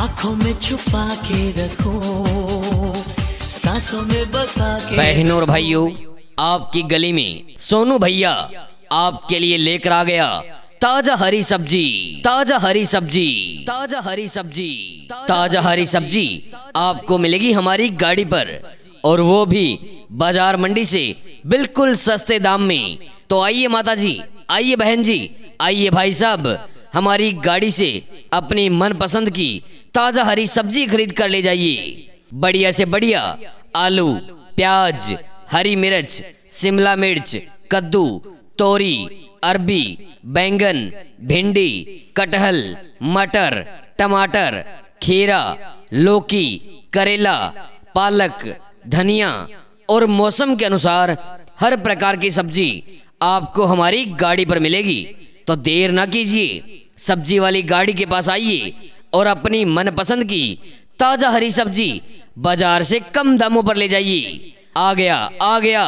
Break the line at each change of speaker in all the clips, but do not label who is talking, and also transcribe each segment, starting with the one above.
आंखों में छुपा के रखो सांसों में बसा के बहनों और भाइयों आपकी गली में सोनू भैया आपके लिए लेकर आ गया ताजा हरी सब्जी ताजा हरी सब्जी ताजा हरी सब्जी ताजा हरी सब्जी आपको मिलेगी हमारी गाड़ी पर और वो भी बाजार मंडी से बिल्कुल सस्ते दाम में तो आइए माता जी आइए बहन जी आइए भाई साहब हमारी गाड़ी से अपनी मनपसंद की ताज़ा हरी सब्जी खरीद कर ले जाइए बढ़िया से बढ़िया आलू प्याज हरी मिर्च शिमला मिर्च कद्दू तोरी अरबी बैंगन भिंडी कटहल मटर टमाटर खीरा लौकी करेला पालक धनिया और मौसम के अनुसार हर प्रकार की सब्जी आपको हमारी गाड़ी पर मिलेगी तो देर ना कीजिए सब्जी वाली गाड़ी के पास आइए और अपनी मनपसंद की ताजा हरी सब्जी बाजार से कम दामों पर ले जाइए आ गया आ गया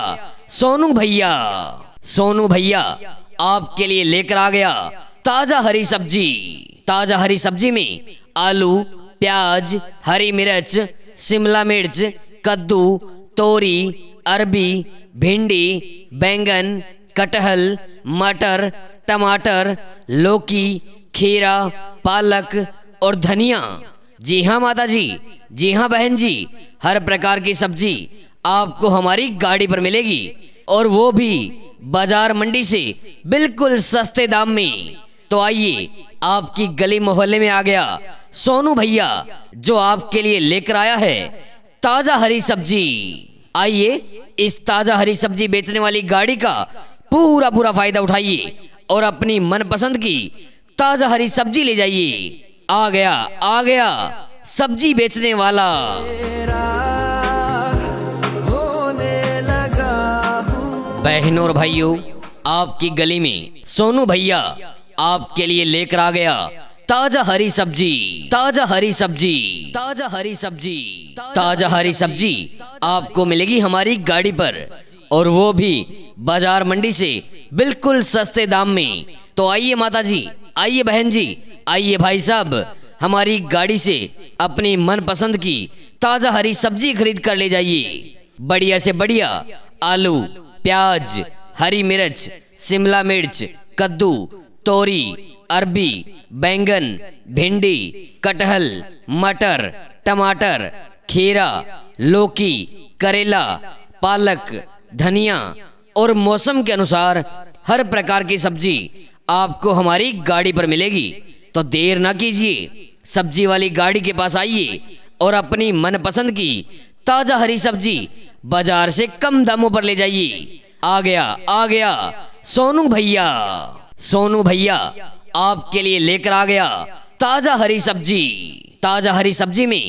सोनू भैया सोनू भैया आपके लिए लेकर आ गया ताजा हरी सब्जी ताजा हरी सब्जी में आलू प्याज हरी मिर्च शिमला मिर्च कद्दू तोरी अरबी भिंडी बैंगन कटहल मटर टमाटर लौकी खीरा पालक और धनिया जी हाँ माता जी जी हाँ बहन जी हर प्रकार की सब्जी आपको हमारी गाड़ी पर मिलेगी और वो भी बाजार मंडी से बिल्कुल सस्ते दाम में तो आइए आपकी गली मोहल्ले में आ गया सोनू भैया जो आपके लिए लेकर आया है ताजा हरी सब्जी आइए इस ताजा हरी सब्जी बेचने वाली गाड़ी का पूरा पूरा फायदा उठाइए और अपनी मनपसंद की ताजा हरी सब्जी ले जाइए आ गया आ गया सब्जी बेचने वाला बहनों और भाइयों आपकी गली में सोनू भैया आपके लिए लेकर आ गया ताजा हरी सब्जी ताजा हरी सब्जी ताजा हरी सब्जी ताजा हरी सब्जी आपको मिलेगी हमारी गाड़ी पर और वो भी बाजार मंडी से बिल्कुल सस्ते दाम में तो आइए माता जी आइए बहन जी आइए भाई साहब हमारी गाड़ी से अपनी मनपसंद की ताज़ा हरी सब्जी खरीद कर ले जाइए बढ़िया से बढ़िया आलू प्याज हरी मिर्च शिमला मिर्च कद्दू तोरी अरबी बैंगन भिंडी कटहल मटर टमाटर खीरा लौकी करेला पालक धनिया और मौसम के अनुसार हर प्रकार की सब्जी आपको हमारी गाड़ी पर मिलेगी तो देर ना कीजिए सब्जी वाली गाड़ी के पास आइए और अपनी मनपसंद की ताजा हरी सब्जी बाजार से कम दामों पर ले जाइए आ गया आ गया सोनू भैया सोनू भैया आपके लिए लेकर आ गया ताजा हरी सब्जी ताजा हरी सब्जी में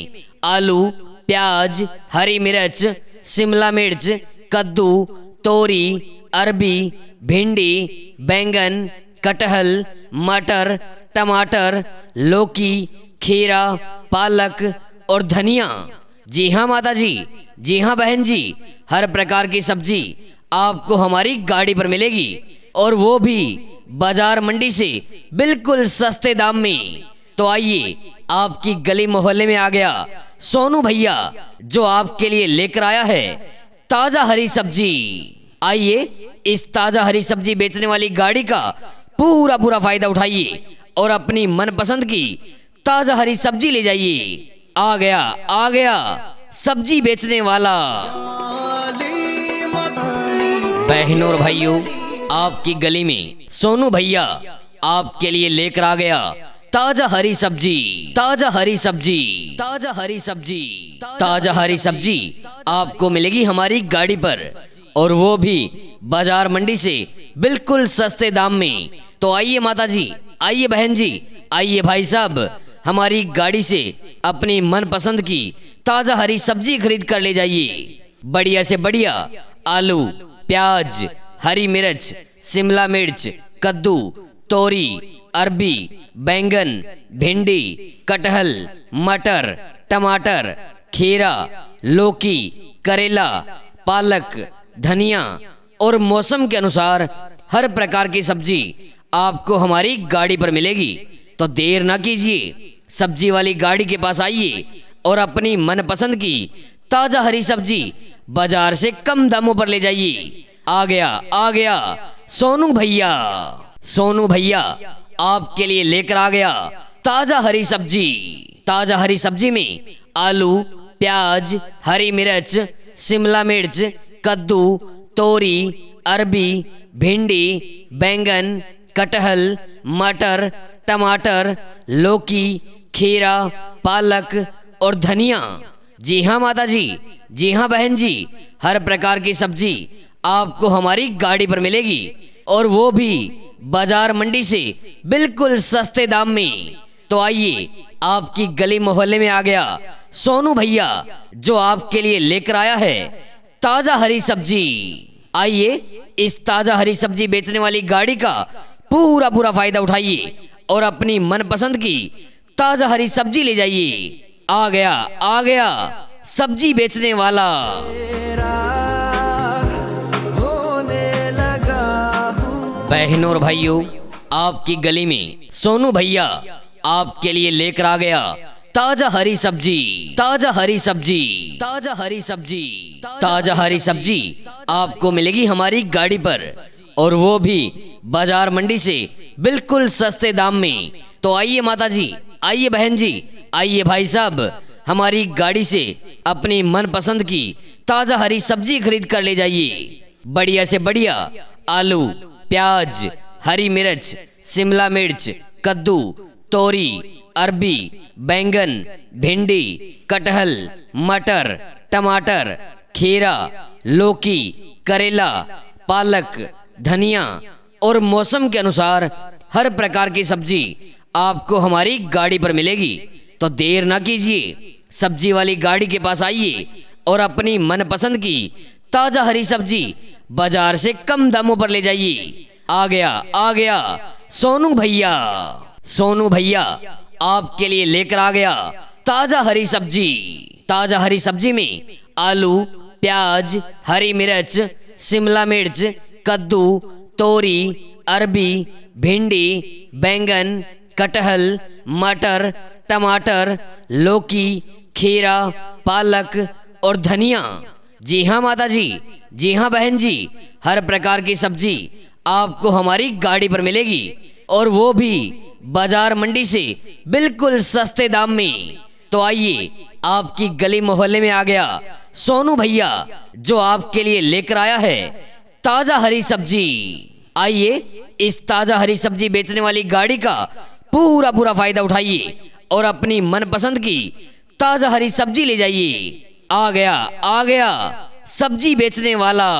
आलू प्याज हरी मिर्च शिमला मिर्च कद्दू तोरी अरबी भिंडी बैंगन कटहल मटर टमाटर लौकी खीरा पालक और धनिया जी हाँ माता जी जी हाँ बहन जी हर प्रकार की सब्जी आपको हमारी गाड़ी पर मिलेगी और वो भी बाजार मंडी से बिल्कुल सस्ते दाम में तो आइए आपकी गली मोहल्ले में आ गया सोनू भैया जो आपके लिए लेकर आया है ताजा हरी सब्जी आइए इस ताजा हरी सब्जी बेचने वाली गाड़ी का पूरा पूरा फ़ायदा उठाइए और अपनी मनपसंद की ताज़ा हरी सब्जी ले जाइए आ गया आ गया सब्जी बेचने वाला बहनों और भाइयों आपकी गली में सोनू भैया आपके लिए लेकर आ गया ताजा हरी सब्जी ताजा हरी सब्जी ताजा हरी सब्जी ताजा हरी सब्जी आपको मिलेगी हमारी गाड़ी पर और वो भी बाजार मंडी से बिल्कुल सस्ते दाम में तो आइए माता जी आइए बहन जी आइए भाई साहब हमारी गाड़ी से अपनी मन पसंद की ताजा हरी सब्जी खरीद कर ले जाइए बढ़िया से बढ़िया आलू प्याज हरी मिर्च शिमला मिर्च कद्दू तोरी अरबी बैंगन भिंडी कटहल मटर टमाटर खीरा लौकी करेला पालक धनिया और मौसम के अनुसार हर प्रकार की सब्जी आपको हमारी गाड़ी पर मिलेगी तो देर ना कीजिए सब्जी वाली गाड़ी के पास आइए और अपनी मनपसंद की ताजा हरी सब्जी बाजार से कम दामों पर ले जाइए आ गया आ गया सोनू भैया सोनू भैया आपके लिए लेकर आ गया ताजा हरी सब्जी ताजा हरी सब्जी में आलू प्याज हरी मिर्च शिमला मिर्च कद्दू तोरी अरबी भिंडी बैंगन कटहल मटर टमाटर लौकी खीरा पालक और धनिया जी हाँ माता जी जी हाँ बहन जी हर प्रकार की सब्जी आपको हमारी गाड़ी पर मिलेगी और वो भी बाजार मंडी से बिल्कुल सस्ते दाम में तो आइए आपकी गली मोहल्ले में आ गया सोनू भैया जो आपके लिए लेकर आया है ताजा हरी सब्जी आइए इस ताजा हरी सब्जी बेचने वाली गाड़ी का पूरा पूरा फायदा उठाइए और अपनी मनपसंद की ताजा हरी सब्जी ले जाइए आ गया आ गया सब्जी बेचने वाला बहनों और भाइयों आपकी गली में सोनू भैया आपके लिए लेकर आ गया ताजा हरी सब्जी ताजा हरी सब्जी ताजा हरी सब्जी ताजा हरी सब्जी आपको मिलेगी हमारी गाड़ी पर और वो भी बाजार मंडी से बिल्कुल सस्ते दाम में तो आइए माता जी आइए बहन जी आइए भाई साहब हमारी गाड़ी से अपनी मन पसंद की ताजा हरी सब्जी खरीद कर ले जाइए बढ़िया से बढ़िया आलू प्याज हरी मिर्च शिमला मिर्च कद्दू तोरी अरबी बैंगन भिंडी कटहल मटर टमाटर खीरा लौकी करेला पालक धनिया और मौसम के अनुसार हर प्रकार की सब्जी आपको हमारी गाड़ी पर मिलेगी तो देर ना कीजिए सब्जी वाली गाड़ी के पास आइए और अपनी मनपसंद की ताजा हरी सब्जी बाजार से कम दामों पर ले जाइए आ गया आ गया सोनू भैया सोनू भैया आपके लिए लेकर आ गया ताजा हरी सब्जी ताजा हरी सब्जी में आलू प्याज हरी मिर्च शिमला मिर्च कद्दू तोरी अरबी भिंडी बैंगन कटहल मटर टमाटर लौकी खीरा पालक और धनिया जी हाँ माता जी जी हाँ बहन जी हर प्रकार की सब्जी आपको हमारी गाड़ी पर मिलेगी और वो भी बाजार मंडी से बिल्कुल सस्ते दाम में तो आइए आपकी गली मोहल्ले में आ गया सोनू भैया जो आपके लिए लेकर आया है ताजा हरी सब्जी आइए इस ताजा हरी सब्जी बेचने वाली गाड़ी का पूरा पूरा फायदा उठाइए और अपनी मनपसंद की ताजा हरी सब्जी ले जाइए आ गया आ गया सब्जी बेचने वाला